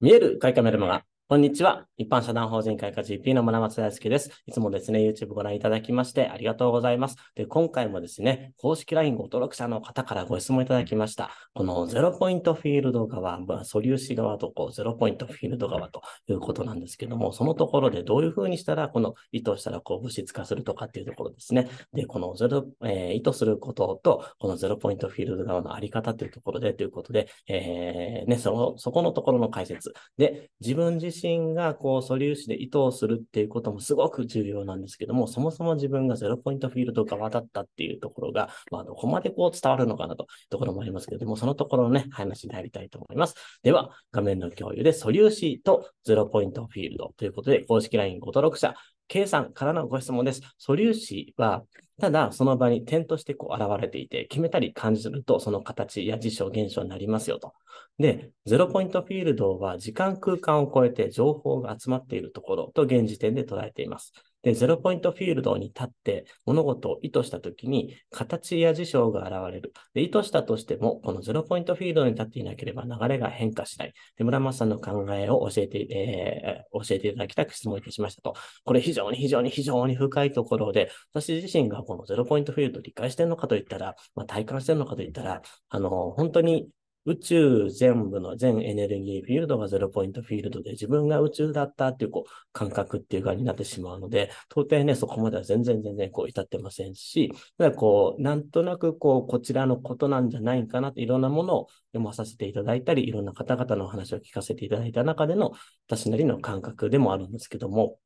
見える外カメラマガこんにちは。一般社団法人会科 GP の村松大輔です。いつもですね、YouTube ご覧いただきましてありがとうございます。で、今回もですね、公式 LINE ご登録者の方からご質問いただきました。このゼロポイントフィールド側、素粒子側とこうゼロポイントフィールド側ということなんですけども、そのところでどういうふうにしたら、この意図したらこう物質化するとかっていうところですね。で、このゼロ、えー、意図することと、このゼロポイントフィールド側のあり方というところで、ということで、えー、ね、その、そこのところの解説で、自分自身身がこう素粒子で意図をするっていうこともすごく重要なんですけども、そもそも自分がゼロポイントフィールド側だったっていうところが、まあ、どこまでこう伝わるのかなというところもありますけども、そのところのね、話に入りたいと思います。では、画面の共有で素粒子とゼロポイントフィールドということで、公式 LINE ご登録者、K さんからのご質問です。素粒子は、ただその場に点としてこう現れていて、決めたり感じるとその形や事象、現象になりますよと。で、ゼロポイントフィールドは時間空間を超えて情報が集まっているところと現時点で捉えています。で、ゼロポイントフィールドに立って物事を意図したときに、形や事象が現れる。で、意図したとしても、このゼロポイントフィールドに立っていなければ流れが変化しない。で、村松さんの考えを教えて、えー、教えていただきたく質問いたしましたと。これ非常に非常に非常に深いところで、私自身がこのゼロポイントフィールドを理解してるのかといったら、まあ、体感してるのかといったら、あの、本当に宇宙全部の全エネルギーフィールドがゼロポイントフィールドで自分が宇宙だったっていうこう感覚っていうじになってしまうので、到底ね、そこまでは全然全然こう至ってませんし、だこう、なんとなくこう、こちらのことなんじゃないかなっていろんなものを読まさせていただいたり、いろんな方々の話を聞かせていただいた中での私なりの感覚でもあるんですけども、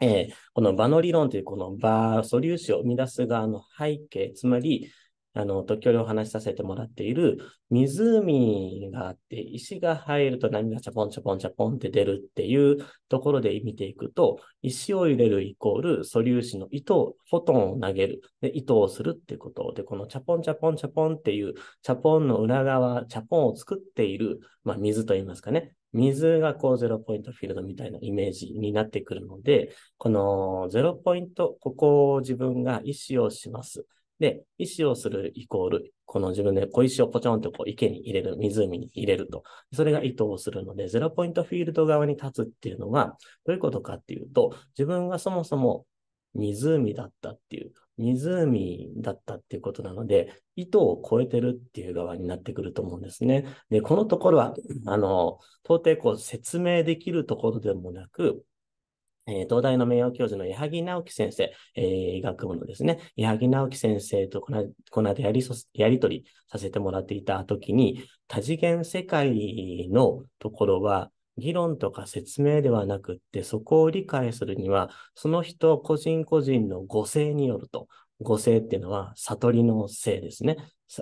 えー、この場の理論というこの場素粒子を生み出す側の背景、つまり、あの、時折お話しさせてもらっている湖があって、石が入ると波がチャポンチャポンチャポンって出るっていうところで見ていくと、石を入れるイコール素粒子の糸、フォトンを投げる、で、糸をするってことで、このチャポンチャポンチャポンっていう、チャポンの裏側、チャポンを作っている、まあ、水といいますかね、水がこうゼロポイントフィールドみたいなイメージになってくるので、このゼロポイント、ここを自分が意思をします。で、意思をするイコール、この自分で小石をポチョンとこう池に入れる、湖に入れると。それが意図をするので、ゼロポイントフィールド側に立つっていうのは、どういうことかっていうと、自分がそもそも湖だったっていう、湖だったっていうことなので、意図を超えてるっていう側になってくると思うんですね。で、このところは、あの、到底こう説明できるところでもなく、え東大の名誉教授の矢作直樹先生、えー、医学部のですね、矢作直樹先生とこのこの間やりやり取りさせてもらっていたときに、多次元世界のところは、議論とか説明ではなくって、そこを理解するには、その人個人個人の語性によると。語性っていうのは、悟りの性ですね。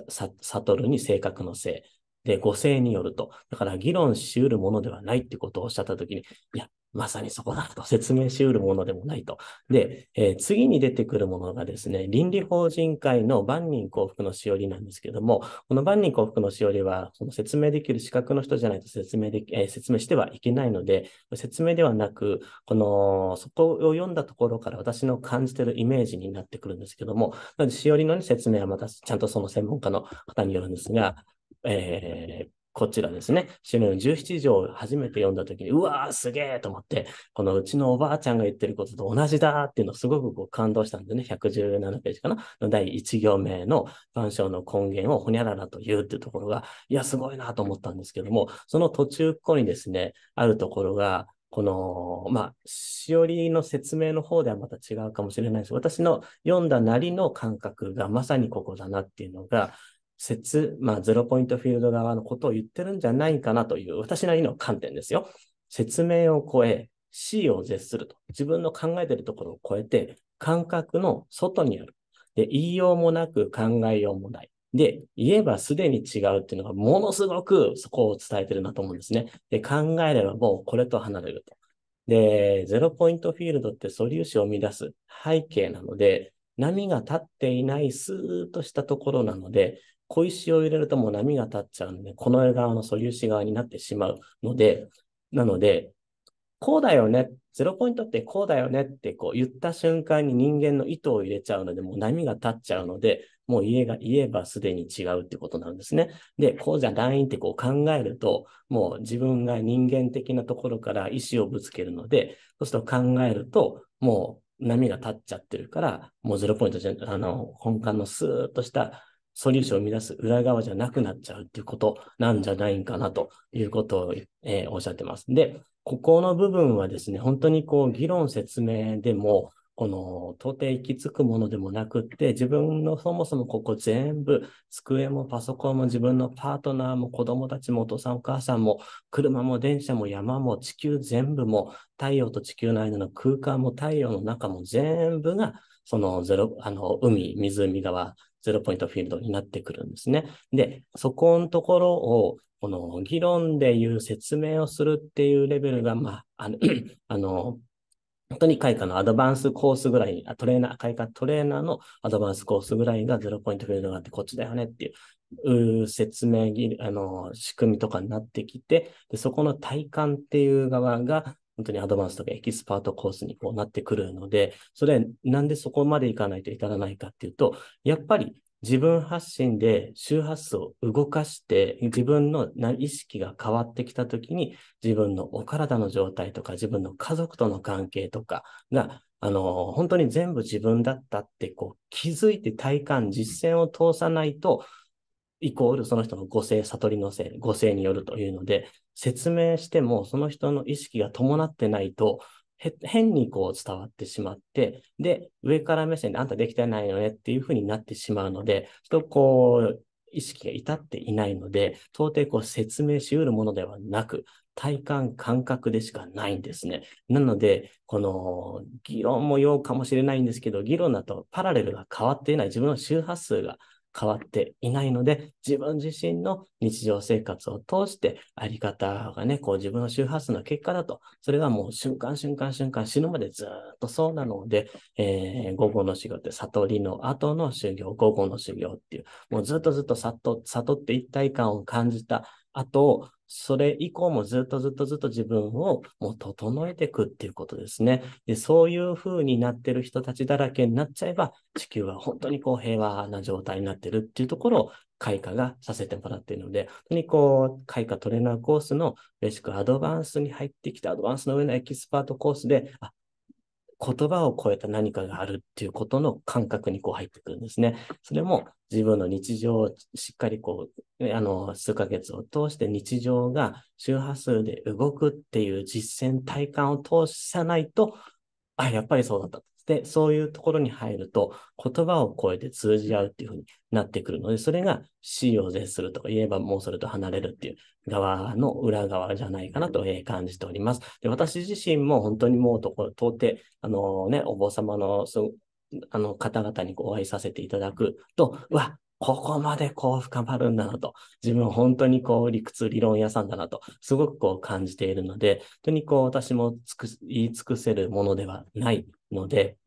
悟るに性格の性。で、語性によると。だから議論し得るものではないってことをおっしゃったときに、いや、まさにそこだと説明し得るものでもないと。で、えー、次に出てくるものがですね、倫理法人会の万人幸福のしおりなんですけども、この万人幸福のしおりは、その説明できる資格の人じゃないと説明でき、えー、説明してはいけないので、説明ではなく、この、そこを読んだところから私の感じてるイメージになってくるんですけども、なのでしおりの、ね、説明はまたちゃんとその専門家の方によるんですが、えー、こちらですね、シネの17条を初めて読んだときに、うわー、すげえと思って、このうちのおばあちゃんが言ってることと同じだっていうのをすごくこう感動したんでね、117ページかな、第1行目の番章の根源をほにゃららと言うっていうところが、いや、すごいなと思ったんですけども、その途中っこにですね、あるところが、この、まあ、しおりの説明の方ではまた違うかもしれないです。私の読んだなりの感覚がまさにここだなっていうのが、説、まあ、ゼロポイントフィールド側のことを言ってるんじゃないかなという、私なりの観点ですよ。説明を超え、C を絶すると。自分の考えているところを超えて、感覚の外にある。で、言いようもなく考えようもない。で、言えばすでに違うっていうのがものすごくそこを伝えてるなと思うんですね。で、考えればもうこれと離れると。で、ゼロポイントフィールドって素粒子を生み出す背景なので、波が立っていないスーッとしたところなので、小石を入れるともう波が立っちゃうので、この絵側の素粒子側になってしまうので、なので、こうだよね、ゼロポイントってこうだよねってこう言った瞬間に人間の糸を入れちゃうので、もう波が立っちゃうので、もう家が言えばすでに違うってことなんですね。で、こうじゃないってこう考えると、もう自分が人間的なところから意思をぶつけるので、そうすると考えると、もう波が立っちゃってるから、もうゼロポイントじゃ、あの、本館のスーッとしたソリューションを生み出す裏側じゃなくなっちゃうっていうことなんじゃないかなということを、えー、おっしゃってます。で、ここの部分はですね、本当にこう、議論説明でも、この到底行き着くものでもなくって、自分のそもそもここ全部、机もパソコンも自分のパートナーも子供たちもお父さんお母さんも、車も電車も山も地球全部も、太陽と地球の間の空間も太陽の中も全部が、そのゼロ、あの、海、湖側、ゼロポイントフィールドになってくるんですね。で、そこのところを、この議論でいう説明をするっていうレベルが、まあ、あの、あの本当に開花のアドバンスコースぐらい、トレーナー、開花トレーナーのアドバンスコースぐらいがゼロポイントフィールドがあって、こっちだよねっていう説明、あの、仕組みとかになってきて、でそこの体感っていう側が、本当にアドバンスとかエキスパートコースにこうなってくるので、それなんでそこまでいかないと至らないかっていうと、やっぱり自分発信で周波数を動かして、自分の意識が変わってきたときに、自分のお体の状態とか、自分の家族との関係とかが、あの、本当に全部自分だったって、こう、気づいて体感、実践を通さないと、イコールその人の語性、悟りのせい、語性によるというので、説明してもその人の意識が伴ってないと、変にこう伝わってしまって、で、上から目線であんたできてないよねっていうふうになってしまうので、とこう、意識が至っていないので、到底こう説明しうるものではなく、体感感覚でしかないんですね。なので、この議論もようかもしれないんですけど、議論だとパラレルが変わっていない、自分の周波数が変わっていないので、自分自身の日常生活を通してあり方がね、こう自分の周波数の結果だと、それがもう瞬間瞬間瞬間死ぬまでずっとそうなので、えー、午後の修行って悟りの後の修行、午後の修行っていう、もうずっとずっと悟って一体感を感じた後、それ以降もずっとずっとずっと自分をもう整えていくっていうことですね。でそういう風になってる人たちだらけになっちゃえば、地球は本当にこう平和な状態になってるっていうところを開花がさせてもらっているので、本当にこう、開花トレーナーコースのベーシックアドバンスに入ってきたアドバンスの上のエキスパートコースで、あ、言葉を超えた何かがあるっていうことの感覚にこう入ってくるんですね。それも自分の日常をしっかりこう、あの、数ヶ月を通して日常が周波数で動くっていう実践体感を通さないと、あ、やっぱりそうだった。で、そういうところに入ると、言葉を超えて通じ合うっていうふうになってくるので、それが死を絶するとか言えばもうそれと離れるっていう側の裏側じゃないかなと感じております。で、私自身も本当にもうところ、到底、あのね、お坊様のあの方々にお会いさせていただくと、わ、ここまでこう深まるんだなと、自分本当にこう理屈、理論屋さんだなと、すごくこう感じているので、本当にこう私も言い尽くせるものではないので、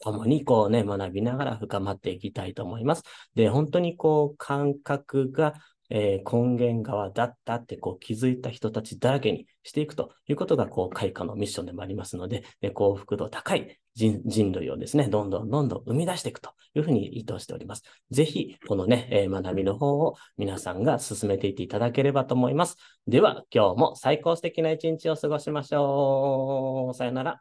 共にこうね、学びながら深まっていきたいと思います。で、本当にこう感覚がえー、根源側だったってこう気づいた人たちだらけにしていくということが、こう、開花のミッションでもありますので、え幸福度高い人人類をですね、どんどんどんどん生み出していくというふうに意図しております。ぜひ、このね、え学びの方を皆さんが進めていっていただければと思います。では、今日も最高素敵な一日を過ごしましょう。さよなら。